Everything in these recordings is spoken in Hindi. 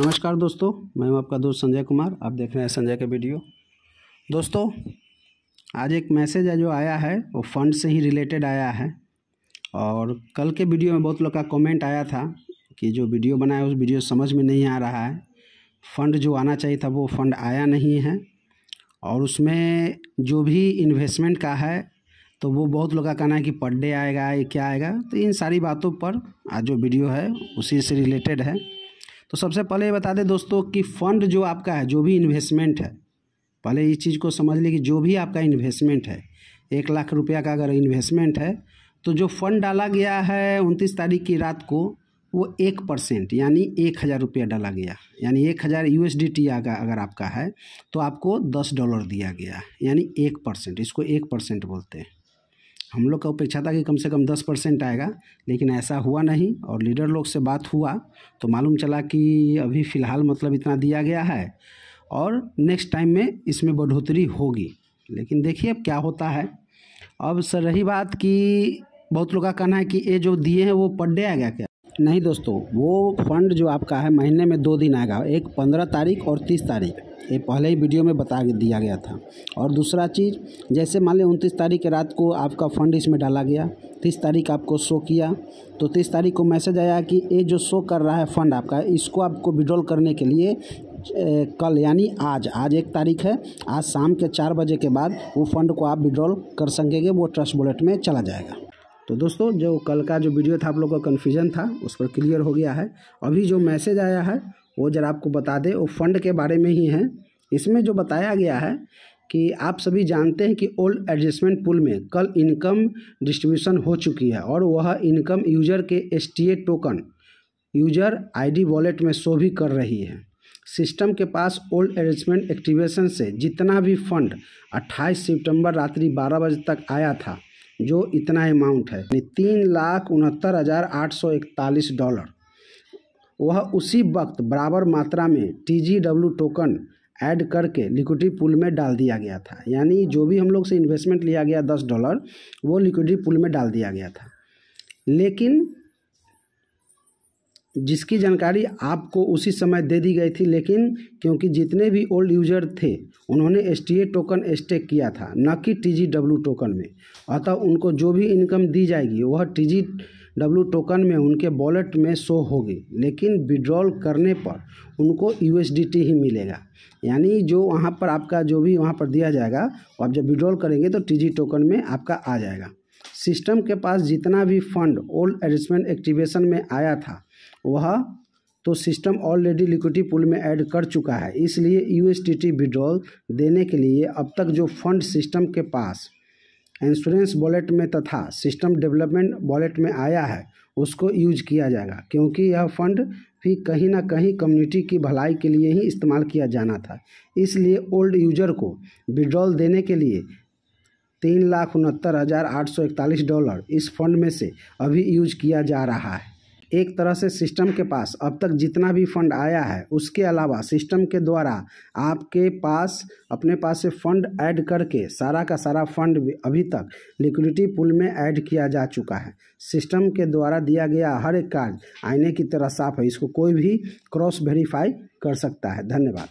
नमस्कार दोस्तों मैं हूं आपका दोस्त संजय कुमार आप देख रहे हैं संजय का वीडियो दोस्तों आज एक मैसेज है जो आया है वो फंड से ही रिलेटेड आया है और कल के वीडियो में बहुत लोग का कमेंट आया था कि जो वीडियो बनाया उस वीडियो समझ में नहीं आ रहा है फंड जो आना चाहिए था वो फंड आया नहीं है और उसमें जो भी इन्वेस्टमेंट का है तो वो बहुत लोग का कहना है कि पर आएगा ये क्या आएगा तो इन सारी बातों पर आज जो वीडियो है उसी से रिलेटेड है तो सबसे पहले ये बता दें दोस्तों कि फंड जो आपका है जो भी इन्वेस्टमेंट है पहले इस चीज़ को समझ लें कि जो भी आपका इन्वेस्टमेंट है एक लाख रुपया का अगर इन्वेस्टमेंट है तो जो फंड डाला गया है उनतीस तारीख की रात को वो एक परसेंट यानी एक हज़ार रुपया डाला गया यानी एक हज़ार यू एस डी टी अगर आपका है तो आपको दस डॉलर दिया गया यानी एक परसेंट इसको एक परसेंट बोलते हैं हम लोग का अपेक्षा था कि कम से कम दस परसेंट आएगा लेकिन ऐसा हुआ नहीं और लीडर लोग से बात हुआ तो मालूम चला कि अभी फ़िलहाल मतलब इतना दिया गया है और नेक्स्ट टाइम में इसमें बढ़ोतरी होगी लेकिन देखिए अब क्या होता है अब सर रही बात कि बहुत लोग का कहना है कि ये जो दिए हैं वो पड्डे डे आ गया क्या नहीं दोस्तों वो फंड जो आपका है महीने में दो दिन आएगा एक पंद्रह तारीख और तीस तारीख ये पहले ही वीडियो में बता दिया गया था और दूसरा चीज़ जैसे मान लें उनतीस तारीख के रात को आपका फ़ंड इसमें डाला गया तीस तारीख आपको शो किया तो तीस तारीख को मैसेज आया कि ये जो शो कर रहा है फ़ंड आपका इसको आपको विड्रॉल करने के लिए कल यानी आज आज एक तारीख है आज शाम के चार बजे के बाद वो फ़ंड को आप विड्रॉल कर सकेंगे वो ट्रस्ट बुलेट में चला जाएगा तो दोस्तों जो कल का जो वीडियो था आप लोगों का कन्फ्यूजन था उस पर क्लियर हो गया है अभी जो मैसेज आया है वो जरा आपको बता दें वो फंड के बारे में ही है इसमें जो बताया गया है कि आप सभी जानते हैं कि ओल्ड एडजस्टमेंट पुल में कल इनकम डिस्ट्रीब्यूशन हो चुकी है और वह इनकम यूजर के S token user ID wallet में शो भी कर रही है सिस्टम के पास ओल्ड एडजस्टमेंट एक्टिवेशन से जितना भी फंड 28 सितंबर रात्रि 12 बजे तक आया था जो इतना अमाउंट है यानी तीन लाख उनहत्तर हज़ार आठ सौ इकतालीस डॉलर वह उसी वक्त बराबर मात्रा में T G W token add करके लिक्विडिटी पूल में डाल दिया गया था यानी जो भी हम लोग से इन्वेस्टमेंट लिया गया दस डॉलर वो लिक्विडिटी पूल में डाल दिया गया था लेकिन जिसकी जानकारी आपको उसी समय दे दी गई थी लेकिन क्योंकि जितने भी ओल्ड यूजर थे उन्होंने एस टोकन स्टेक किया था न कि टी टोकन में अतः उनको जो भी इनकम दी जाएगी वह टी डब्ल्यू टोकन में उनके वॉलेट में शो होगी लेकिन विड्रॉल करने पर उनको यू ही मिलेगा यानी जो वहाँ पर आपका जो भी वहाँ पर दिया जाएगा आप जब विड्रॉल करेंगे तो टी टोकन में आपका आ जाएगा सिस्टम के पास जितना भी फंड ओल्ड एडजस्टमेंट एक्टिवेशन में आया था वह तो सिस्टम ऑलरेडी लिक्विटी पुल में ऐड कर चुका है इसलिए यू एस विड्रॉल देने के लिए अब तक जो फंड सिस्टम के पास इंश्योरेंस वॉलेट में तथा सिस्टम डेवलपमेंट वॉलेट में आया है उसको यूज किया जाएगा क्योंकि यह फंड भी कहीं ना कहीं कम्युनिटी की भलाई के लिए ही इस्तेमाल किया जाना था इसलिए ओल्ड यूजर को विड्रॉल देने के लिए तीन लाख उनहत्तर हज़ार आठ सौ इकतालीस डॉलर इस फंड में से अभी यूज किया जा रहा है एक तरह से सिस्टम के पास अब तक जितना भी फंड आया है उसके अलावा सिस्टम के द्वारा आपके पास अपने पास से फंड ऐड करके सारा का सारा फंड अभी तक लिक्विडिटी पुल में ऐड किया जा चुका है सिस्टम के द्वारा दिया गया हर एक कार्य आईने की तरह साफ है इसको कोई भी क्रॉस वेरीफाई कर सकता है धन्यवाद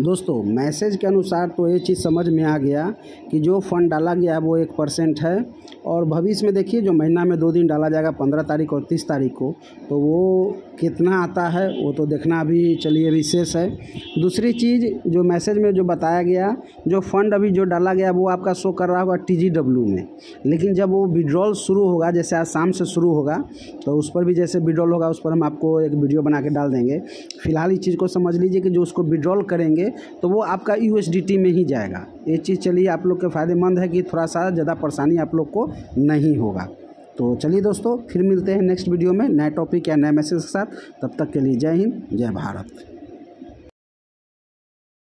दोस्तों मैसेज के अनुसार तो ये चीज़ समझ में आ गया कि जो फंड डाला गया है वो एक परसेंट है और भविष्य में देखिए जो महीना में दो दिन डाला जाएगा पंद्रह तारीख और तीस तारीख को तो वो कितना आता है वो तो देखना अभी चलिए विशेष है दूसरी चीज़ जो मैसेज में जो बताया गया जो फंड अभी जो डाला गया वो आपका शो कर रहा होगा टी में लेकिन जब वो विड्रॉल शुरू होगा जैसे आज शाम से शुरू होगा तो उस पर भी जैसे विड्रॉल होगा उस पर हम आपको एक वीडियो बना के डाल देंगे फिलहाल इस चीज़ को समझ लीजिए कि जो उसको विड्रॉल करेंगे तो वो आपका यू में ही जाएगा ये चीज़ चलिए आप लोग के फ़ायदेमंद है कि थोड़ा सा ज़्यादा परेशानी आप लोग को नहीं होगा तो चलिए दोस्तों फिर मिलते हैं नेक्स्ट वीडियो में नए टॉपिक या नए मैसेज के साथ तब तक के लिए जय हिंद जय भारत